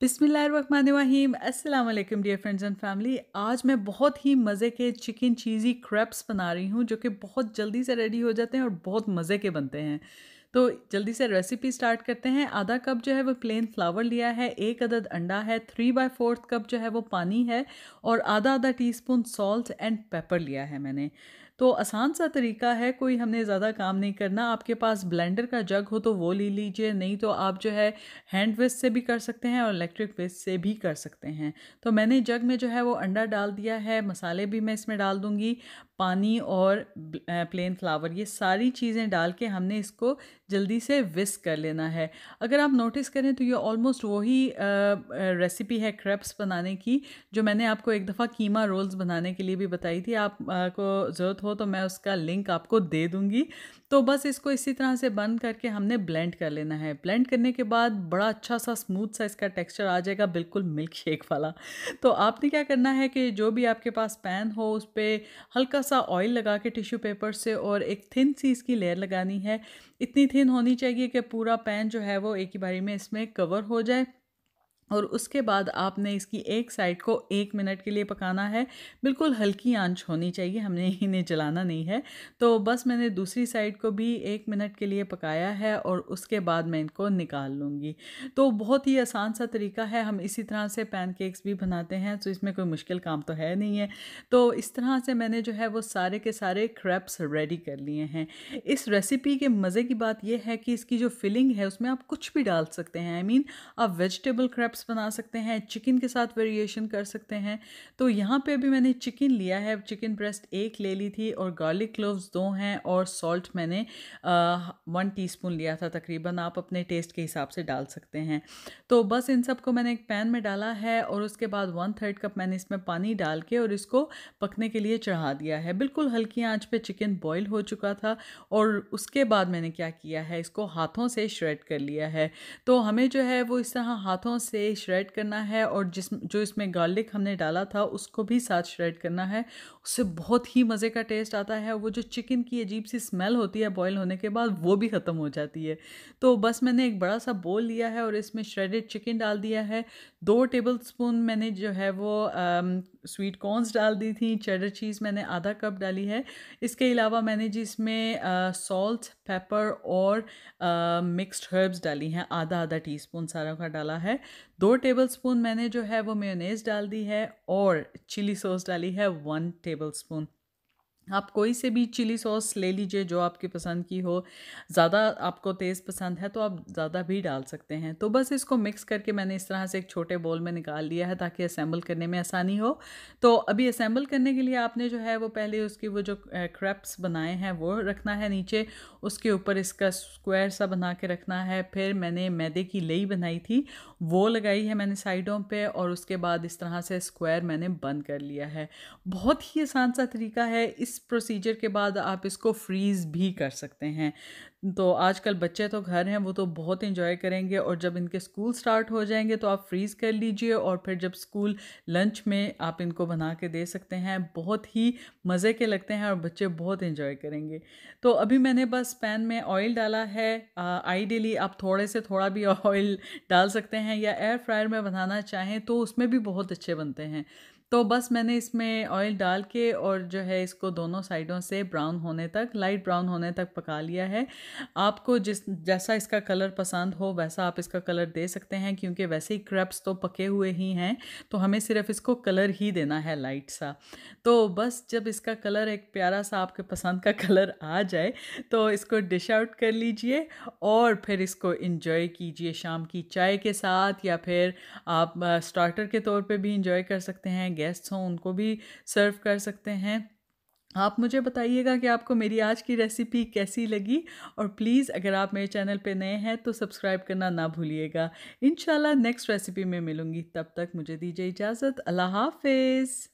बिसमीम अल्लाम dear friends and family आज मैं बहुत ही मज़े के चिकन चीज़ी क्रैप्स बना रही हूँ जो कि बहुत जल्दी से रेडी हो जाते हैं और बहुत मज़े के बनते हैं तो जल्दी से रेसिपी स्टार्ट करते हैं आधा कप जो है वो प्लेन फ्लावर लिया है एक अदद अंडा है थ्री बाई फोर्थ कप जो है वो पानी है और आधा आधा टीस्पून सॉल्ट एंड पेपर लिया है मैंने तो आसान सा तरीका है कोई हमने ज़्यादा काम नहीं करना आपके पास ब्लेंडर का जग हो तो वो ले लीजिए नहीं तो आप जो है हैंड वेस्ट से भी कर सकते हैं और इलेक्ट्रिक वेस्ट से भी कर सकते हैं तो मैंने जग में जो है वो अंडा डाल दिया है मसाले भी मैं इसमें डाल दूँगी पानी और प्लेन फ्लावर ये सारी चीज़ें डाल के हमने इसको जल्दी से विस्क कर लेना है अगर आप नोटिस करें तो ये ऑलमोस्ट वही रेसिपी है क्रेप्स बनाने की जो मैंने आपको एक दफ़ा कीमा रोल्स बनाने के लिए भी बताई थी आपको ज़रूरत हो तो मैं उसका लिंक आपको दे दूंगी तो बस इसको इसी तरह से बंद करके हमने ब्लेंड कर लेना है ब्लेंड करने के बाद बड़ा अच्छा सा स्मूथ सा इसका टेक्सचर आ जाएगा बिल्कुल मिल्क शेक वाला तो आपने क्या करना है कि जो भी आपके पास पैन हो उस पर हल्का सा ऑयल लगा के टिश्यू पेपर से और एक थिन सी इसकी लेयर लगानी है इतनी थिन होनी चाहिए कि पूरा पैन जो है वो एक ही बारी में इसमें कवर हो जाए और उसके बाद आपने इसकी एक साइड को एक मिनट के लिए पकाना है बिल्कुल हल्की आंच होनी चाहिए हमने इन्हें जलाना नहीं है तो बस मैंने दूसरी साइड को भी एक मिनट के लिए पकाया है और उसके बाद मैं इनको निकाल लूँगी तो बहुत ही आसान सा तरीका है हम इसी तरह से पैनकेक्स भी बनाते हैं तो इसमें कोई मुश्किल काम तो है नहीं है तो इस तरह से मैंने जो है वो सारे के सारे क्रैप्स रेडी कर लिए हैं इस रेसिपी के मज़े की बात यह है कि इसकी जो फिलिंग है उसमें आप कुछ भी डाल सकते हैं आई मीन आप वेजिटेबल क्रैप्स स्टेप्स बना सकते हैं चिकन के साथ वेरिएशन कर सकते हैं तो यहाँ पे अभी मैंने चिकन लिया है चिकन ब्रेस्ट एक ले ली थी और गार्लिक क्लोव्स दो हैं और सॉल्ट मैंने वन टीस्पून लिया था तकरीबन आप अपने टेस्ट के हिसाब से डाल सकते हैं तो बस इन को मैंने एक पैन में डाला है और उसके बाद वन थर्ड कप मैंने इसमें पानी डाल के और इसको पकने के लिए चढ़ा दिया है बिल्कुल हल्की आँच पे चिकन बॉयल हो चुका था और उसके बाद मैंने क्या किया है इसको हाथों से श्रेड कर लिया है तो हमें जो है वो इस तरह हाथों से श्रेड करना है और जिस जो इसमें गार्लिक हमने डाला था उसको भी साथ श्रेड करना है उससे बहुत ही मज़े का टेस्ट आता है वो जो चिकन की अजीब सी स्मेल होती है बॉयल होने के बाद वो भी ख़त्म हो जाती है तो बस मैंने एक बड़ा सा बोल लिया है और इसमें श्रेडेड चिकन डाल दिया है दो टेबल स्पून मैंने जो है वो स्वीट कॉर्नस डाल दी थी चेडर चीज़ मैंने आधा कप डाली है इसके अलावा मैंने जी इसमें सॉल्ट पेपर और मिक्स्ड हर्ब्स डाली हैं आधा आधा टीस्पून सारा का डाला है दो टेबलस्पून मैंने जो है वो मेयोनेज डाल दी है और चिली सॉस डाली है वन टेबलस्पून आप कोई से भी चिली सॉस ले लीजिए जो आपकी पसंद की हो ज़्यादा आपको तेज़ पसंद है तो आप ज़्यादा भी डाल सकते हैं तो बस इसको मिक्स करके मैंने इस तरह से एक छोटे बोल में निकाल लिया है ताकि असेंबल करने में आसानी हो तो अभी असेंबल करने के लिए आपने जो है वो पहले उसकी वो जो क्रैप्स बनाए हैं वो रखना है नीचे उसके ऊपर इसका स्क्वायर सा बना के रखना है फिर मैंने मैदे की लई बनाई थी वो लगाई है मैंने साइडों पर और उसके बाद इस तरह से स्क्वायर मैंने बंद कर लिया है बहुत ही आसान सा तरीका है इस इस प्रोसीजर के बाद आप इसको फ्रीज़ भी कर सकते हैं तो आजकल बच्चे तो घर हैं वो तो बहुत इन्जॉय करेंगे और जब इनके स्कूल स्टार्ट हो जाएंगे तो आप फ्रीज़ कर लीजिए और फिर जब स्कूल लंच में आप इनको बना के दे सकते हैं बहुत ही मज़े के लगते हैं और बच्चे बहुत इन्जॉय करेंगे तो अभी मैंने बस पैन में ऑयल डाला है आइडियली आप थोड़े से थोड़ा भी ऑयल डाल सकते हैं या एयर फ्रायर में बनाना चाहें तो उसमें भी बहुत अच्छे बनते हैं तो बस मैंने इसमें ऑयल डाल के और जो है इसको दोनों साइडों से ब्राउन होने तक लाइट ब्राउन होने तक पका लिया है आपको जिस जैसा इसका कलर पसंद हो वैसा आप इसका कलर दे सकते हैं क्योंकि वैसे ही क्रैप्स तो पके हुए ही हैं तो हमें सिर्फ इसको कलर ही देना है लाइट सा तो बस जब इसका कलर एक प्यारा सा आपके पसंद का कलर आ जाए तो इसको डिश आउट कर लीजिए और फिर इसको इन्जॉय कीजिए शाम की चाय के साथ या फिर आप स्टार्टर के तौर पर भी इंजॉय कर सकते हैं गेस्ट हों उनको भी सर्व कर सकते हैं आप मुझे बताइएगा कि आपको मेरी आज की रेसिपी कैसी लगी और प्लीज़ अगर आप मेरे चैनल पे नए हैं तो सब्सक्राइब करना ना भूलिएगा इन नेक्स्ट रेसिपी में मिलूँगी तब तक मुझे दीजिए इजाज़त अल्लाह हाफिज़